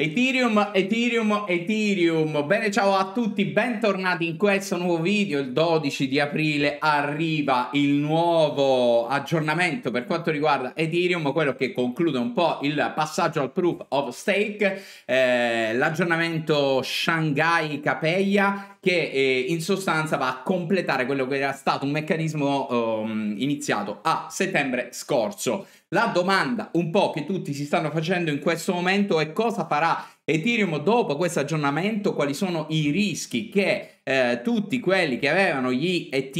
Ethereum, Ethereum, Ethereum. Bene, ciao a tutti, bentornati in questo nuovo video. Il 12 di aprile arriva il nuovo aggiornamento per quanto riguarda Ethereum, quello che conclude un po' il passaggio al proof of stake, eh, l'aggiornamento Shanghai Capeia che eh, in sostanza va a completare quello che era stato un meccanismo um, iniziato a settembre scorso. La domanda un po' che tutti si stanno facendo in questo momento è cosa farà Ethereum dopo questo aggiornamento, quali sono i rischi che eh, tutti quelli che avevano gli ETH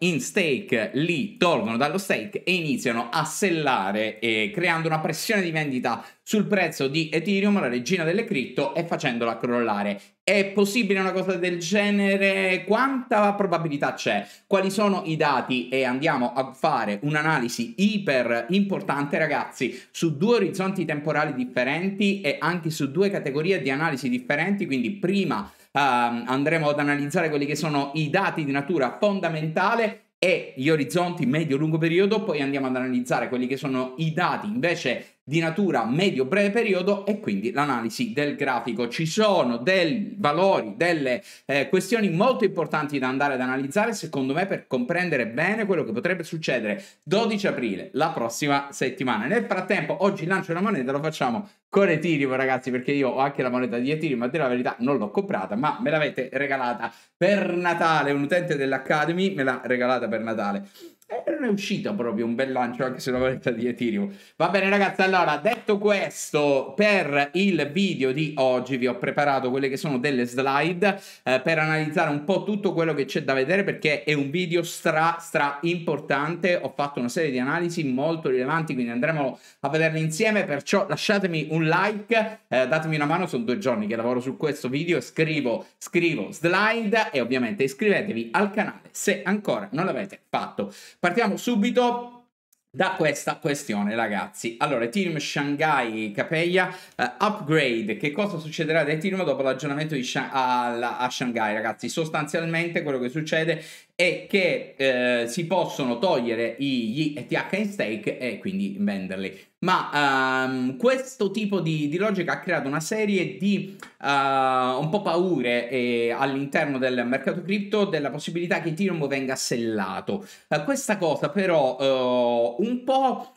in stake li tolgono dallo stake e iniziano a sellare eh, creando una pressione di vendita sul prezzo di Ethereum, la regina delle cripto, e facendola crollare. È possibile una cosa del genere? Quanta probabilità c'è? Quali sono i dati? E andiamo a fare un'analisi iper importante, ragazzi, su due orizzonti temporali differenti e anche su due categorie di analisi differenti, quindi prima Ehm, andremo ad analizzare quelli che sono i dati di natura fondamentale e gli orizzonti medio-lungo periodo, poi andiamo ad analizzare quelli che sono i dati invece di natura medio-breve periodo e quindi l'analisi del grafico. Ci sono dei valori, delle eh, questioni molto importanti da andare ad analizzare secondo me per comprendere bene quello che potrebbe succedere 12 aprile, la prossima settimana. Nel frattempo oggi lancio una moneta, lo facciamo con Ethereum ragazzi perché io ho anche la moneta di Ethereum, ma dire la verità non l'ho comprata, ma me l'avete regalata per Natale, un utente dell'Academy me l'ha regalata per Natale. E eh, non è uscito proprio un bel lancio anche sulla moneta di Ethereum. Va bene ragazzi, allora, detto questo, per il video di oggi vi ho preparato quelle che sono delle slide eh, per analizzare un po' tutto quello che c'è da vedere perché è un video stra stra importante. Ho fatto una serie di analisi molto rilevanti, quindi andremo a vederle insieme, perciò lasciatemi un like, eh, datemi una mano, sono due giorni che lavoro su questo video, scrivo, scrivo slide e ovviamente iscrivetevi al canale se ancora non l'avete fatto. Partiamo subito da questa questione, ragazzi. Allora, Ethereum Shanghai Capeia uh, eh, upgrade. Che cosa succederà ad Ethereum dopo l'aggiornamento Shang a, a Shanghai, ragazzi? Sostanzialmente quello che succede è che eh, si possono togliere gli ETH in stake e quindi venderli. Ma um, questo tipo di, di, logica ha creato una serie di uh, un po' paure eh, all'interno del mercato cripto della possibilità che Ethereum venga sellato. Uh, questa cosa però uh, un po'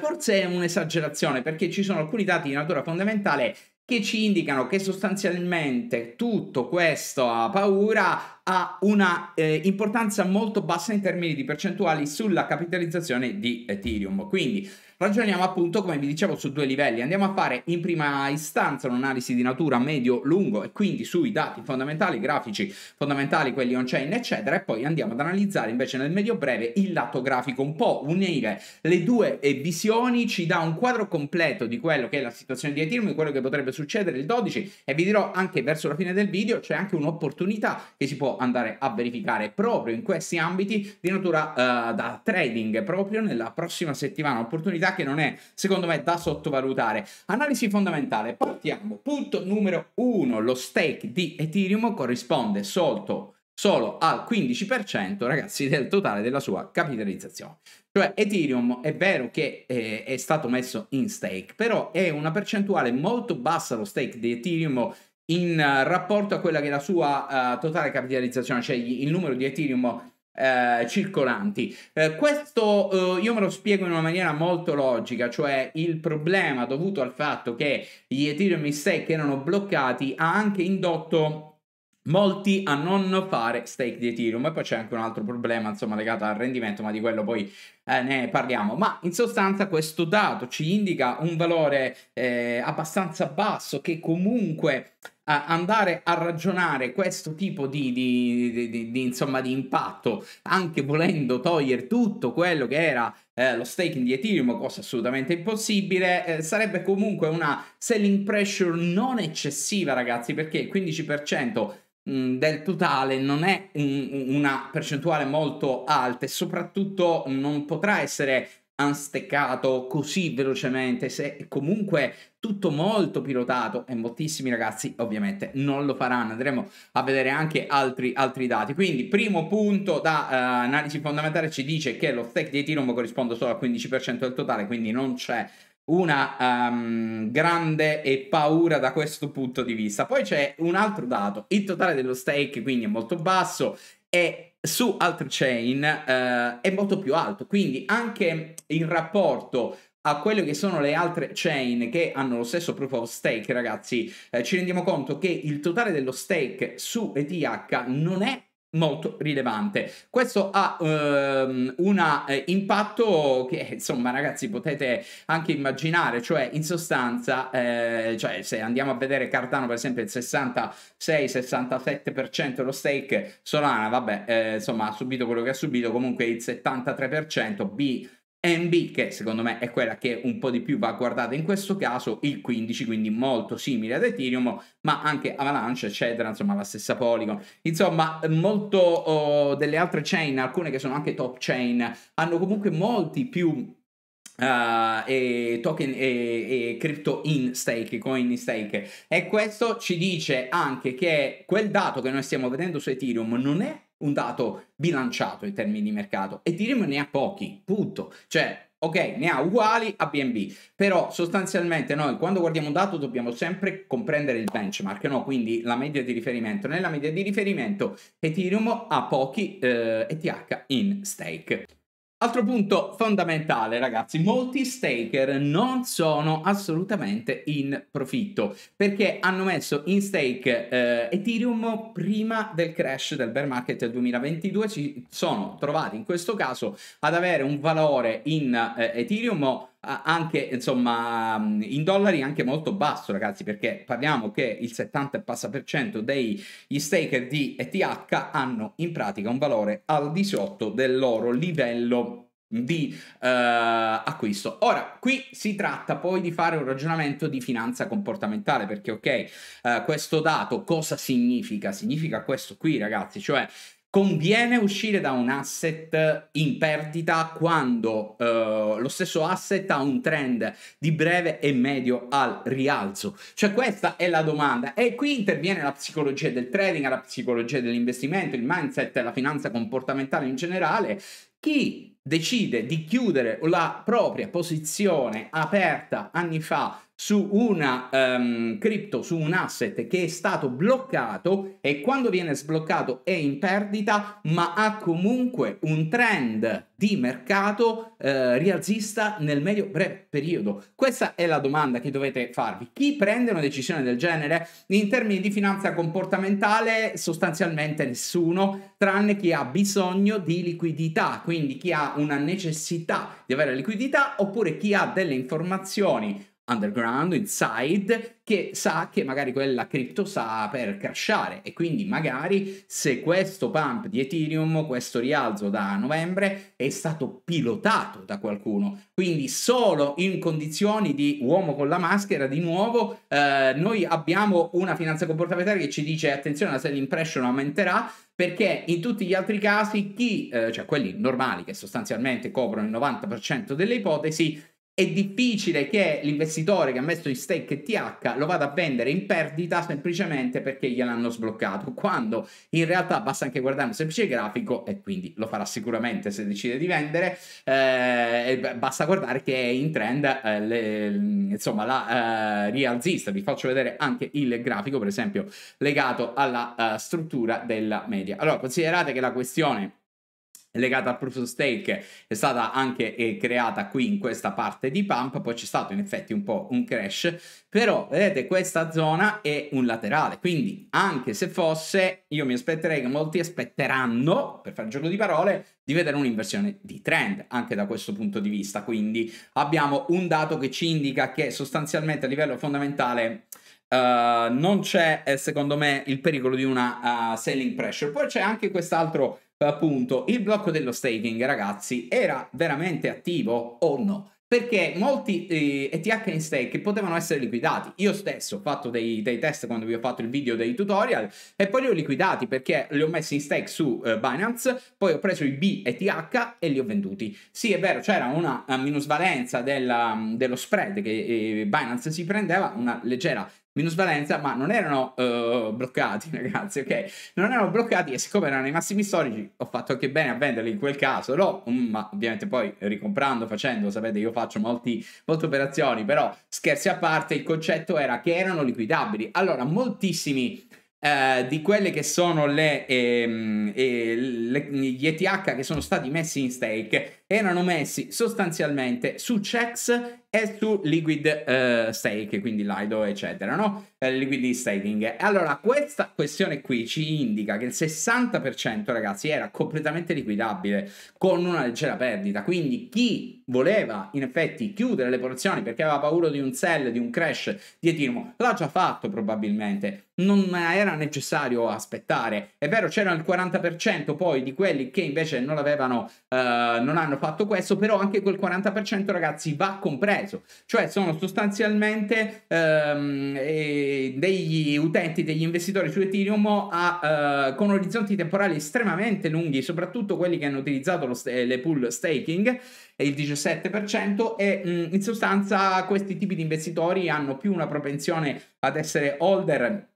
forse è un'esagerazione perché ci sono alcuni dati di natura fondamentale che ci indicano che sostanzialmente tutto questo ha paura ha una eh, importanza molto bassa in termini di percentuali sulla capitalizzazione di Ethereum. Quindi ragioniamo appunto, come vi dicevo, su due livelli. Andiamo a fare in prima istanza un'analisi di natura medio-lungo e quindi sui dati fondamentali, grafici fondamentali, quelli on-chain, eccetera, e poi andiamo ad analizzare invece nel medio-breve il lato grafico, un po' unire le due eh, visioni, ci dà un quadro completo di quello che è la situazione di Ethereum, e quello che potrebbe succedere il 12 e vi dirò anche verso la fine del video c'è anche un'opportunità che si può andare a verificare proprio in questi ambiti di natura uh, da trading proprio nella prossima settimana, opportunità che non è secondo me da sottovalutare. Analisi fondamentale, partiamo. Punto numero uno lo stake di Ethereum corrisponde solto solo al 15% ragazzi del totale della sua capitalizzazione. Cioè Ethereum è vero che eh, è stato messo in stake, però è una percentuale molto bassa lo stake di Ethereum in eh, rapporto a quella che è la sua uh, totale capitalizzazione, cioè il numero di Ethereum eh, circolanti. Eh, questo eh, io me lo spiego in una maniera molto logica, cioè il problema dovuto al fatto che gli Ethereum stake erano bloccati ha anche indotto molti a non fare stake di Ethereum e poi c'è anche un altro problema insomma legato al rendimento ma di quello poi eh, ne parliamo ma in sostanza questo dato ci indica un valore abbastanza basso che comunque andare a ragionare questo tipo di, di, di, di, insomma, di impatto, anche volendo togliere tutto quello che era eh, lo staking di Ethereum, cosa assolutamente impossibile, eh, sarebbe comunque una selling pressure non eccessiva, ragazzi, perché il 15% mm, del totale non è un, una percentuale molto alta e soprattutto non potrà essere han così velocemente, se comunque tutto molto pilotato e moltissimi ragazzi ovviamente non lo faranno, andremo a vedere anche altri, altri dati. Quindi primo punto da uh, analisi fondamentale ci dice che lo stack di Ethereum corrisponde solo al 15% del totale, quindi non c'è una um, grande paura da questo punto di vista. Poi c'è un altro dato, il totale dello stake quindi è molto basso e su altre Chain eh, è molto più alto, quindi anche in rapporto a quelle che sono le altre chain che hanno lo stesso proof of stake, ragazzi, eh, ci rendiamo conto che il totale dello stake su ETH non è molto rilevante. Questo ha ehm, un eh, impatto che insomma ragazzi potete anche immaginare, cioè in sostanza, eh, cioè, se andiamo a vedere Cardano per esempio il 66-67% lo stake, Solana vabbè eh, insomma ha subito quello che ha subito, comunque il 73%, B Ambi, che secondo me è quella che un po' di più va guardata in questo caso, il 15, quindi molto simile ad Ethereum, ma anche Avalanche, eccetera, insomma la stessa Polygon. Insomma, molto oh, delle altre chain, alcune che sono anche top chain, hanno comunque molti più Uh, e token e, e, crypto in stake, coin in stake. E questo ci dice anche che quel dato che noi stiamo vedendo su Ethereum non è un dato bilanciato in termini di mercato e diremo ne ha pochi, punto. Cioè, ok, ne ha uguali a BNB, però sostanzialmente noi quando guardiamo un dato dobbiamo sempre comprendere il benchmark, no? quindi la media di riferimento. Nella media di riferimento Ethereum ha pochi eh, ETH in stake. Altro punto fondamentale, ragazzi, molti staker non sono assolutamente in profitto perché hanno messo in stake eh, Ethereum prima del crash del bear market del 2022. Ci sono trovati in questo caso ad avere un valore in eh, Ethereum anche insomma in dollari anche molto basso ragazzi perché parliamo che il 70 e passa per cento degli staker di ETH hanno in pratica un valore al di sotto del loro livello di eh, acquisto. Ora, qui si tratta poi di fare un ragionamento di finanza comportamentale, perché ok, eh, questo dato cosa significa? Significa questo qui, ragazzi, cioè Conviene uscire da un asset in perdita quando eh, lo stesso asset ha un trend di breve e medio al rialzo? Cioè questa è la domanda e qui interviene la psicologia del trading, la psicologia dell'investimento, il mindset, la finanza comportamentale in generale. Chi decide di chiudere la propria posizione aperta anni fa su una um, cripto, su un asset che è stato bloccato e quando viene sbloccato è in perdita, ma ha comunque un trend di mercato eh, rialzista nel medio breve periodo? Questa è la domanda che dovete farvi. Chi prende una decisione del genere in termini di finanza comportamentale? Sostanzialmente nessuno, tranne chi ha bisogno di liquidità, quindi chi ha una necessità di avere liquidità oppure chi ha delle informazioni underground, inside, che sa che magari quella cripto sta per crashare e quindi magari se questo pump di Ethereum, questo rialzo da novembre è stato pilotato da qualcuno, quindi solo in condizioni di uomo con la maschera di nuovo eh, noi abbiamo una finanza comportamentale che ci dice attenzione la selling impression aumenterà perché in tutti gli altri casi chi, eh, cioè quelli normali che sostanzialmente coprono il 90% delle ipotesi, è difficile che l'investitore che ha messo in stake TH lo vada a vendere in perdita semplicemente perché gliel'hanno sbloccato, quando in realtà basta anche guardare un semplice grafico e quindi lo farà sicuramente se decide di vendere, eh, basta guardare che è in trend eh, le, mm, insomma la eh, rialzista, vi faccio vedere anche il grafico per esempio legato alla uh, struttura della media. Allora considerate che la questione legata al proof of stake è stata anche eh, creata qui in questa parte di pump poi c'è stato in effetti un po' un crash però vedete questa zona è un laterale quindi anche se fosse io mi aspetterei che molti aspetteranno per fare gioco di parole di vedere un'inversione di trend anche da questo punto di vista quindi abbiamo un dato che ci indica che sostanzialmente a livello fondamentale Uh, non c'è eh, secondo me il pericolo di una uh, selling pressure. Poi c'è anche quest'altro appunto il blocco dello staking, ragazzi, era veramente attivo o no? Perché molti eh, ETH in stake potevano essere liquidati. Io stesso ho fatto dei, dei, test quando vi ho fatto il video dei tutorial e poi li ho liquidati perché li ho messi in stake su eh, Binance, poi ho preso i B e li ho venduti. Sì, è vero, c'era una eh, minusvalenza della, mm, dello spread che eh, Binance si prendeva, una leggera minusvalenza, ma non erano uh, bloccati, ragazzi, ok? Non erano bloccati e siccome erano i massimi storici, ho fatto anche bene a venderli in quel caso, no? Um, ma ovviamente poi ricomprando, facendo, sapete, io faccio molti, molte operazioni, però scherzi a parte, il concetto era che erano liquidabili. Allora, moltissimi eh, di quelle che sono le, ehm, eh, le, gli ETH che sono stati messi in stake erano messi sostanzialmente su checks e su liquid eh, stake, quindi Lido, eccetera, no? Eh, liquid staking. Allora, questa questione qui ci indica che il 60%, ragazzi, era completamente liquidabile con una leggera perdita. Quindi chi voleva in effetti chiudere le porzioni perché aveva paura di un sell, di un crash di Ethereum, l'ha già fatto probabilmente. Non era necessario aspettare. È vero, c'era il 40% poi di quelli che invece non avevano, eh, non hanno hanno fatto questo, però anche quel 40% ragazzi va compreso, cioè sono sostanzialmente ehm, degli utenti, degli investitori su Ethereum a, eh, con orizzonti temporali estremamente lunghi, soprattutto quelli che hanno utilizzato st- le pool staking il 17% e mh, in sostanza questi tipi di investitori hanno più una propensione ad essere holder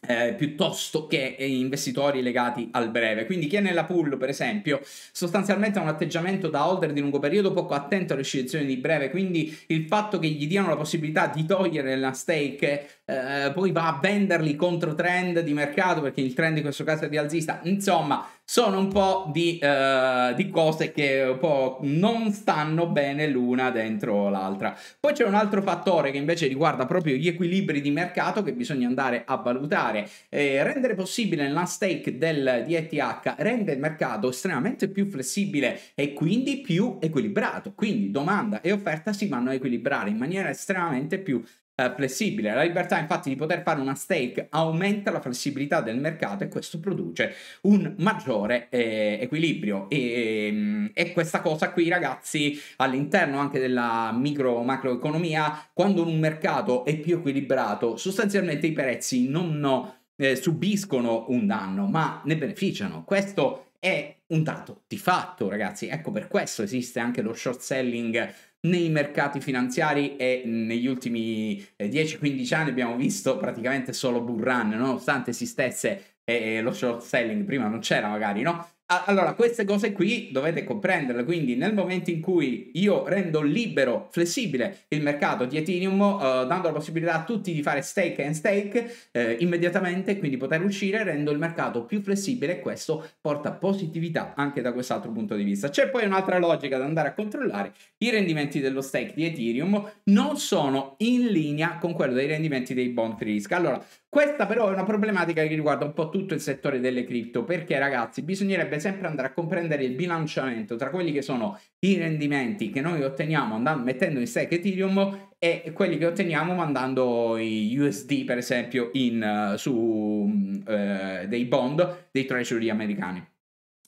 eh, piuttosto che eh, investitori legati al breve. Quindi chi è nella pool, per esempio, sostanzialmente ha un atteggiamento da holder di lungo periodo poco attento alle scelte di breve, quindi il fatto che gli diano la possibilità di togliere la stake eh, poi va a venderli contro trend di mercato, perché il trend in questo caso è rialzista. Insomma, sono un po' di, uh, di, cose che un po' non stanno bene l'una dentro l'altra. Poi c'è un altro fattore che invece riguarda proprio gli equilibri di mercato che bisogna andare a valutare. Eh, rendere possibile la stake del DETH rende il mercato estremamente più flessibile e quindi più equilibrato. Quindi domanda e offerta si vanno a equilibrare in maniera estremamente più eh, flessibile. La libertà infatti di poter fare una stake aumenta la flessibilità del mercato e questo produce un maggiore eh, equilibrio e, ehm, e, questa cosa qui ragazzi all'interno anche della micro macroeconomia quando un mercato è più equilibrato sostanzialmente i prezzi non eh, subiscono un danno ma ne beneficiano. Questo è un dato di fatto ragazzi, ecco per questo esiste anche lo short selling nei mercati finanziari e negli ultimi 10-15 eh, anni abbiamo visto praticamente solo bull run, nonostante esistesse eh, eh lo short selling, prima non c'era magari, no? Allora, queste cose qui dovete comprenderle, quindi nel momento in cui io rendo libero, flessibile il mercato di Ethereum, eh, dando la possibilità a tutti di fare stake and stake eh, immediatamente, quindi poter uscire, rendo il mercato più flessibile e questo porta positività anche da quest'altro punto di vista. C'è poi un'altra logica da andare a controllare, i rendimenti dello stake di Ethereum non sono in linea con quello dei rendimenti dei bond risk. Allora, questa però è una problematica che riguarda un po' tutto il settore delle cripto, perché ragazzi bisognerebbe deve sempre andare a comprendere il bilanciamento tra quelli che sono i rendimenti che noi otteniamo andando, mettendo in stake Ethereum e quelli che otteniamo mandando i USD per esempio in, eh, su mm, eh, dei bond dei treasury americani.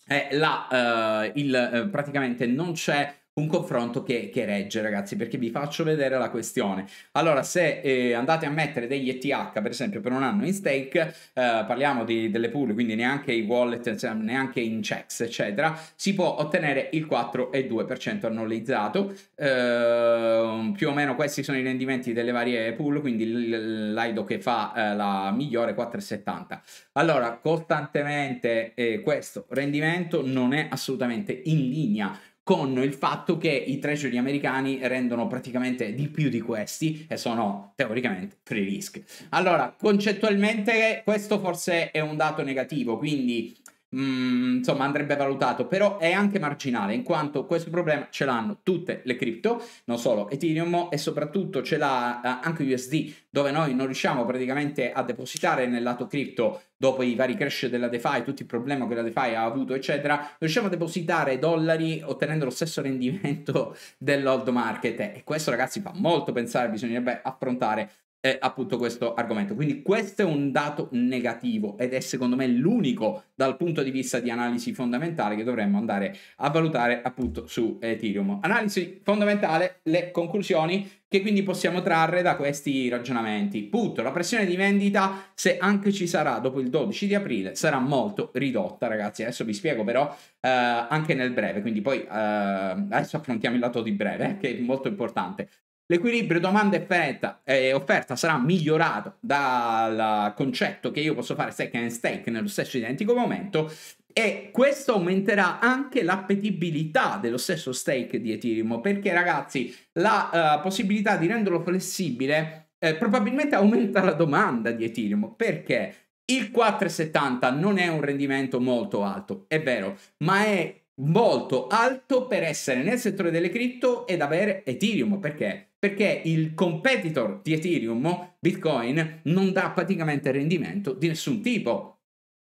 Eh, là, eh, il, eh, praticamente non c'è un confronto che, che, regge, ragazzi, perché vi faccio vedere la questione. Allora, se eh, andate a mettere degli ETH, per esempio, per un anno in stake, eh, parliamo di, delle pool, quindi neanche i wallet, cioè, neanche in checks, eccetera, si può ottenere il 4,2% annualizzato. Eh, più o meno questi sono i rendimenti delle varie pool, quindi l'IDO che fa eh, la migliore 4,70. Allora, costantemente eh, questo rendimento non è assolutamente in linea con il fatto che i treasury americani rendono praticamente di più di questi e sono teoricamente free risk. Allora, concettualmente questo forse è un dato negativo, quindi Mm, insomma andrebbe valutato, però è anche marginale in quanto questo problema ce l'hanno tutte le cripto, non solo Ethereum e soprattutto ce l'ha eh, anche USD dove noi non riusciamo praticamente a depositare nel lato cripto dopo i vari crash della DeFi, tutto il problema che la DeFi ha avuto, eccetera, riusciamo a depositare dollari ottenendo lo stesso rendimento dell'old market. E questo, ragazzi, fa molto pensare, bisognerebbe affrontare eh, appunto questo argomento. Quindi questo è un dato negativo ed è secondo me l'unico dal punto di vista di analisi fondamentale che dovremmo andare a valutare appunto su Ethereum. Analisi fondamentale, le conclusioni che quindi possiamo trarre da questi ragionamenti. Punto, la pressione di vendita, se anche ci sarà dopo il 12 di aprile, sarà molto ridotta, ragazzi. Adesso vi spiego però eh, anche nel breve, quindi poi eh, adesso affrontiamo il lato di breve, eh, che è molto importante. L'equilibrio domanda e eh, offerta, sarà migliorato dal concetto che io posso fare stack and stake nello stesso identico momento e questo aumenterà anche l'appetibilità dello stesso stake di Ethereum perché ragazzi la uh, possibilità di renderlo flessibile eh, probabilmente aumenta la domanda di Ethereum perché il 4,70 non è un rendimento molto alto, è vero, ma è molto alto per essere nel settore delle cripto ed avere Ethereum. Perché? Perché il competitor di Ethereum, Bitcoin, non dà praticamente rendimento di nessun tipo.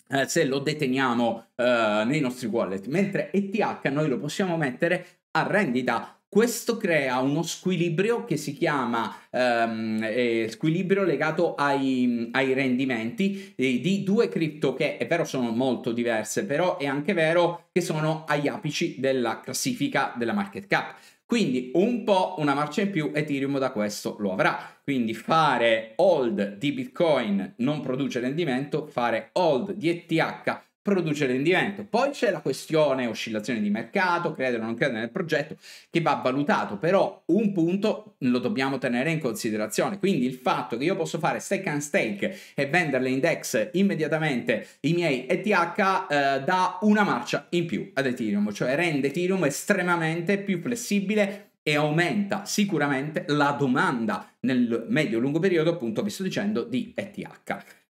Eh, se lo deteniamo eh, nei nostri wallet, mentre ETH noi lo possiamo mettere a rendita questo crea uno squilibrio che si chiama um, eh, squilibrio legato ai, ai rendimenti eh, di due cripto che è vero sono molto diverse, però è anche vero che sono agli apici della classifica della market cap. Quindi un po' una marcia in più Ethereum da questo lo avrà. Quindi fare hold di Bitcoin non produce rendimento, fare hold di ETH produce rendimento. Poi c'è la questione oscillazione di mercato, credere o non credere nel progetto, che va valutato, però un punto lo dobbiamo tenere in considerazione, quindi il fatto che io posso fare stake and stake e venderle index immediatamente i miei ETH eh, dà una marcia in più ad Ethereum, cioè rende Ethereum estremamente più flessibile e aumenta sicuramente la domanda nel medio-lungo periodo, appunto vi sto dicendo, di ETH.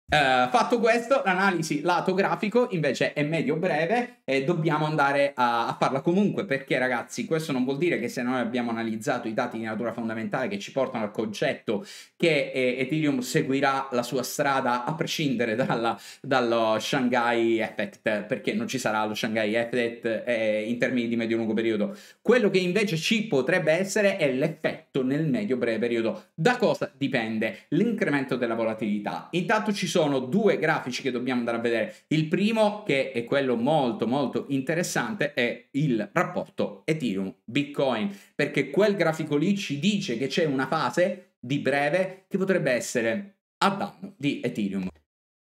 Uh, fatto questo, l'analisi lato grafico invece è medio breve e dobbiamo andare a, a, farla comunque perché ragazzi questo non vuol dire che se noi abbiamo analizzato i dati di natura fondamentale che ci portano al concetto che eh, Ethereum seguirà la sua strada a prescindere dalla, dallo Shanghai Effect perché non ci sarà lo Shanghai Effect eh, in termini di medio lungo periodo. Quello che invece ci potrebbe essere è l'effetto nel medio breve periodo. Da cosa dipende? L'incremento della volatilità. Intanto ci sono sono due grafici che dobbiamo andare a vedere. Il primo, che è quello molto molto interessante, è il rapporto Ethereum-Bitcoin, perché quel grafico lì ci dice che c'è una fase di breve che potrebbe essere a danno di Ethereum.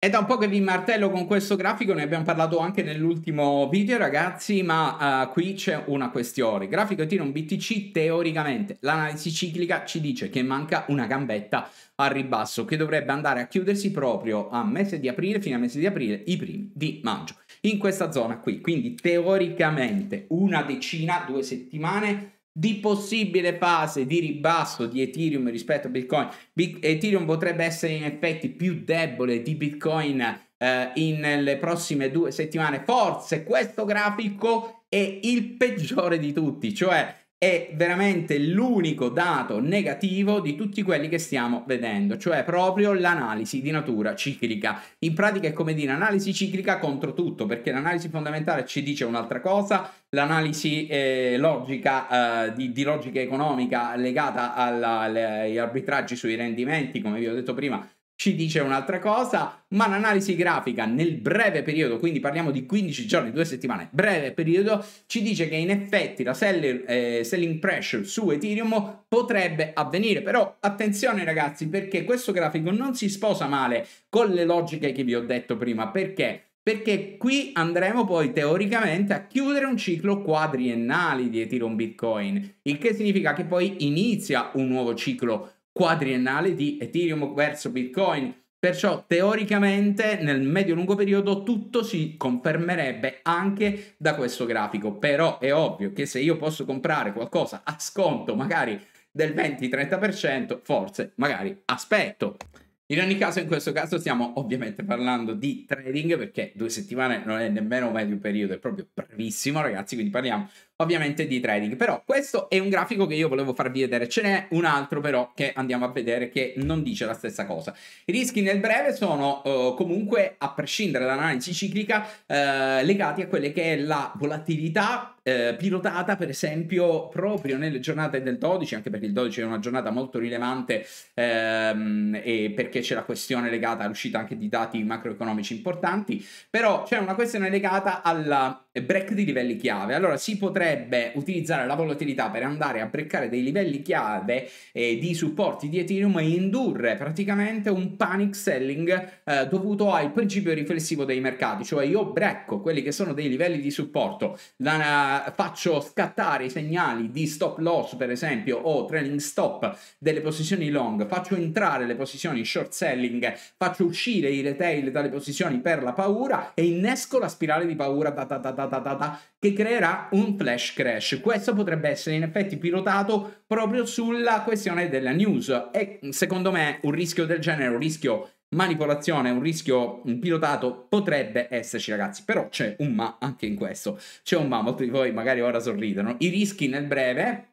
È da un po' che vi martello con questo grafico, ne abbiamo parlato anche nell'ultimo video ragazzi, ma uh, qui c'è una questione. Il grafico tiro un BTC teoricamente, l'analisi ciclica ci dice che manca una gambetta al ribasso che dovrebbe andare a chiudersi proprio a mese di aprile, fino a mese di aprile, i primi di maggio. In questa zona qui, quindi teoricamente una decina, due settimane, di possibile fase di ribasso di Ethereum rispetto a Bitcoin. Ethereum potrebbe essere in effetti più debole di Bitcoin eh, nelle prossime due settimane. Forse questo grafico è il peggiore di tutti, cioè è veramente l'unico dato negativo di tutti quelli che stiamo vedendo, cioè proprio l'analisi di natura ciclica. In pratica è come dire analisi ciclica contro tutto, perché l'analisi fondamentale ci dice un'altra cosa, l'analisi eh, logica, eh, di, di, logica economica legata alla, alle, agli arbitraggi sui rendimenti, come vi ho detto prima, ci dice un'altra cosa, ma l'analisi grafica nel breve periodo, quindi parliamo di 15 giorni, 2 settimane, breve periodo, ci dice che in effetti la seller, eh, selling pressure su Ethereum potrebbe avvenire, però attenzione ragazzi perché questo grafico non si sposa male con le logiche che vi ho detto prima, perché? perché qui andremo poi teoricamente a chiudere un ciclo quadriennale di Ethereum Bitcoin, il che significa che poi inizia un nuovo ciclo quadriennale di Ethereum verso Bitcoin. Perciò teoricamente nel medio-lungo periodo tutto si confermerebbe anche da questo grafico, però è ovvio che se io posso comprare qualcosa a sconto magari del 20-30%, forse magari aspetto. In ogni caso, in questo caso stiamo ovviamente parlando di trading perché due settimane non è nemmeno medio periodo, è proprio brevissimo ragazzi, quindi parliamo ovviamente di trading. Però questo è un grafico che io volevo farvi vedere, ce n'è un altro però che andiamo a vedere che non dice la stessa cosa. I rischi nel breve sono uh, comunque, a prescindere dall'analisi ciclica, uh, legati a quelle che è la volatilità eh, pilotata per esempio proprio nelle giornate del 12 anche perché il 12 è una giornata molto rilevante ehm, e perché c'è la questione legata all'uscita anche di dati macroeconomici importanti però c'è una questione legata alla break di livelli chiave. Allora si potrebbe utilizzare la volatilità per andare a breccare dei livelli chiave eh, di supporti di Ethereum e indurre praticamente un panic selling eh, dovuto al principio riflessivo dei mercati, cioè io brecco quelli che sono dei livelli di supporto, la, faccio scattare i segnali di stop loss per esempio o trailing stop delle posizioni long, faccio entrare le posizioni short selling, faccio uscire i retail dalle posizioni per la paura e innesco la spirale di paura da da da da ta ta ta ta, che creerà un flash crash. Questo potrebbe essere in effetti pilotato proprio sulla questione della news e secondo me un rischio del genere, un rischio manipolazione, un rischio pilotato potrebbe esserci ragazzi, però c'è un ma anche in questo, c'è un ma, molti di voi magari ora sorridono, i rischi nel breve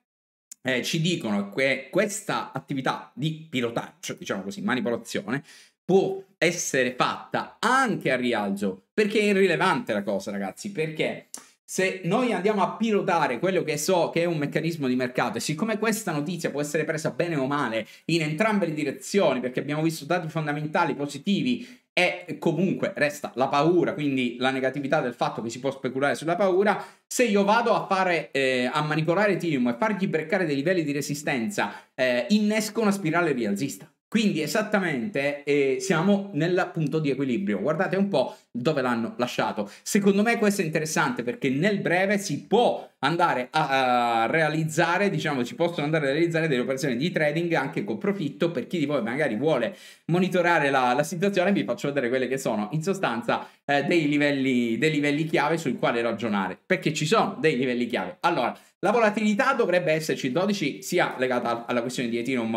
eh, ci dicono che questa attività di pilotaggio, diciamo così, manipolazione, può essere fatta anche a rialzo, perché è irrilevante la cosa, ragazzi, perché se noi andiamo a pilotare quello che so che è un meccanismo di mercato e siccome questa notizia può essere presa bene o male in entrambe le direzioni perché abbiamo visto dati fondamentali positivi e comunque resta la paura, quindi la negatività del fatto che si può speculare sulla paura, se io vado a fare eh, a manipolare Ethereum e fargli breccare dei livelli di resistenza, eh, innesco una spirale rialzista. Quindi esattamente eh, siamo nel punto di equilibrio. Guardate un po' dove l'hanno lasciato. Secondo me questo è interessante perché nel breve si può andare a, a realizzare, diciamo, ci possono andare a realizzare delle operazioni di trading anche con profitto per chi di voi magari vuole monitorare la, la situazione, vi faccio vedere quelle che sono in sostanza eh, dei, livelli, dei livelli chiave sul quale ragionare, perché ci sono dei livelli chiave. Allora, la volatilità dovrebbe esserci 12 sia legata alla questione di Ethereum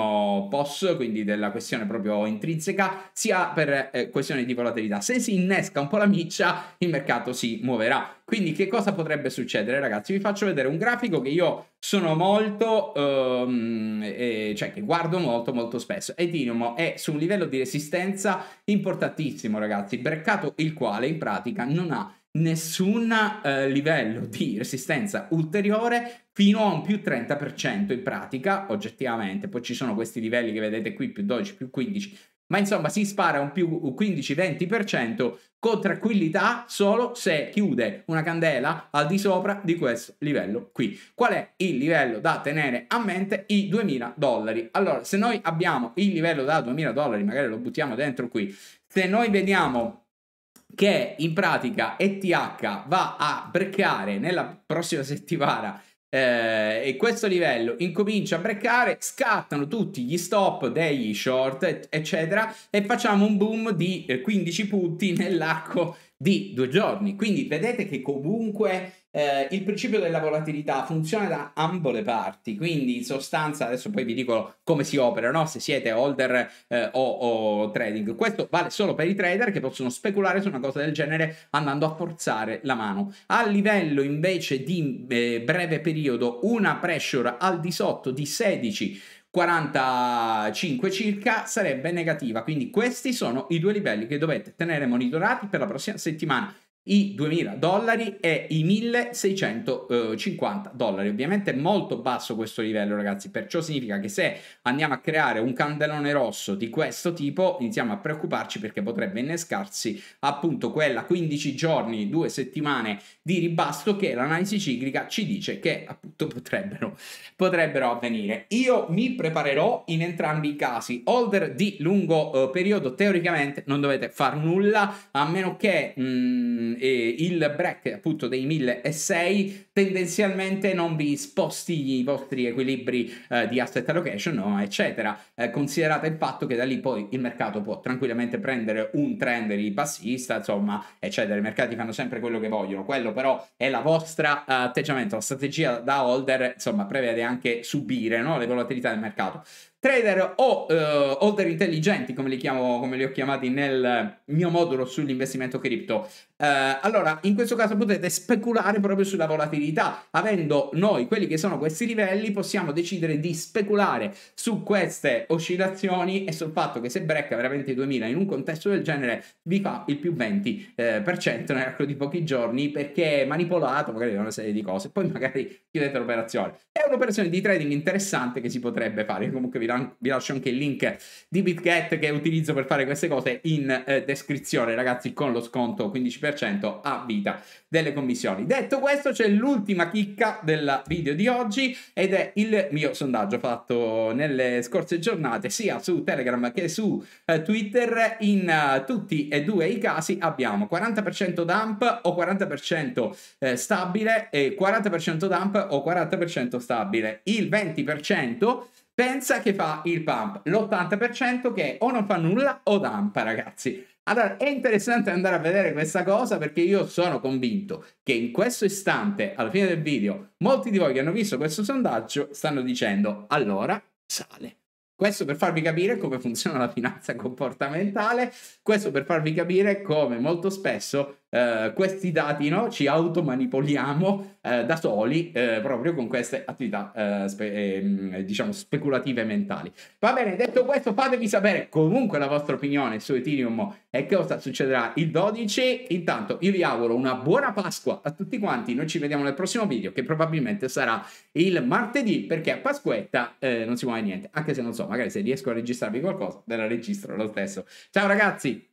POS, quindi della questione proprio intrinseca, sia per eh, questioni di volatilità. Se si innesca un po' la miccia, il mercato si muoverà. Quindi che cosa potrebbe succedere ragazzi? Vi faccio vedere un grafico che io sono molto, um, eh, cioè che guardo molto molto spesso. Etinomo è su un livello di resistenza importantissimo ragazzi, breccato il quale in pratica non ha nessun eh, livello di resistenza ulteriore fino a un più 30% in pratica oggettivamente poi ci sono questi livelli che vedete qui più 12 più 15 ma insomma si spara un più 15-20% con tranquillità solo se chiude una candela al di sopra di questo livello qui. Qual è il livello da tenere a mente? I 2000 dollari. Allora, se noi abbiamo il livello da 2000 dollari, magari lo buttiamo dentro qui, se noi vediamo che in pratica ETH va a breccare nella prossima settimana eh, e questo livello incomincia a breccare, scattano tutti gli stop degli short, eccetera, e facciamo un boom di 15 eh, punti nell'arco di due giorni. Quindi vedete che comunque eh, il principio della volatilità funziona da ambo le parti, quindi in sostanza adesso poi vi dico come si opera, no? se siete holder eh, o, o, trading. Questo vale solo per i trader che possono speculare su una cosa del genere andando a forzare la mano. A livello invece di eh, breve periodo una pressure al di sotto di 16 45 circa sarebbe negativa. Quindi questi sono i due livelli che dovete tenere monitorati per la prossima settimana i 2000 dollari e i 1650 eh, dollari. Ovviamente è molto basso questo livello, ragazzi. Perciò significa che se andiamo a creare un candelone rosso di questo tipo, iniziamo a preoccuparci perché potrebbe innescarsi appunto quella 15 giorni, due settimane di ribasso che l'analisi ciclica ci dice che appunto potrebbero, potrebbero avvenire. Io mi preparerò in entrambi i casi. Holder di lungo eh, periodo, teoricamente non dovete far nulla a meno che. Mh, mm, Ehm, e il break appunto dei 1006 tendenzialmente non vi sposti i vostri equilibri eh, di asset allocation no, eccetera eh, considerate il fatto che da lì poi il mercato può tranquillamente prendere un trend di bassista insomma eccetera i mercati fanno sempre quello che vogliono quello però è la vostra uh, atteggiamento la strategia da holder insomma prevede anche subire no, le volatilità del mercato Trader o eh, holder intelligenti, come li, chiamo, come li ho chiamati nel mio modulo sull'investimento cripto. Eh, allora, in questo caso potete speculare proprio sulla volatilità. Avendo noi quelli che sono questi livelli, possiamo decidere di speculare su queste oscillazioni e sul fatto che se brecca veramente 2000 in un contesto del genere, vi fa il più 20% eh, per cento nell'arco di pochi giorni perché è manipolato magari da una serie di cose. Poi magari chiudete l'operazione. È un'operazione di trading interessante che si potrebbe fare, comunque vi lan- vi lascio anche il link di BitGet che utilizzo per fare queste cose in eh, descrizione, ragazzi, con lo sconto 15% a vita delle commissioni. Detto questo, c'è l'ultima chicca del video di oggi ed è il mio sondaggio fatto nelle scorse giornate sia su Telegram che su eh, Twitter. In eh, tutti e due i casi abbiamo 40% dump o 40% eh, stabile e 40% dump o 40% stabile. Il 20% Pensa che fa il pump, l'80% che o non fa nulla o dampa, ragazzi. Allora, è interessante andare a vedere questa cosa perché io sono convinto che in questo istante, alla fine del video, molti di voi che hanno visto questo sondaggio stanno dicendo allora sale. Questo per farvi capire come funziona la finanza comportamentale, questo per farvi capire come molto spesso eh, questi dati no, ci automanipoliamo eh, da soli eh, proprio con queste attività eh, spe- ehm, diciamo speculative mentali. Va bene, detto questo fatemi sapere comunque la vostra opinione su Ethereum e cosa succederà il 12. Intanto io vi auguro una buona Pasqua a tutti quanti, noi ci vediamo nel prossimo video che probabilmente sarà il martedì perché a Pasquetta eh, non si muove niente, anche se non so, magari se riesco a registrarvi qualcosa ve la registro lo stesso. Ciao ragazzi!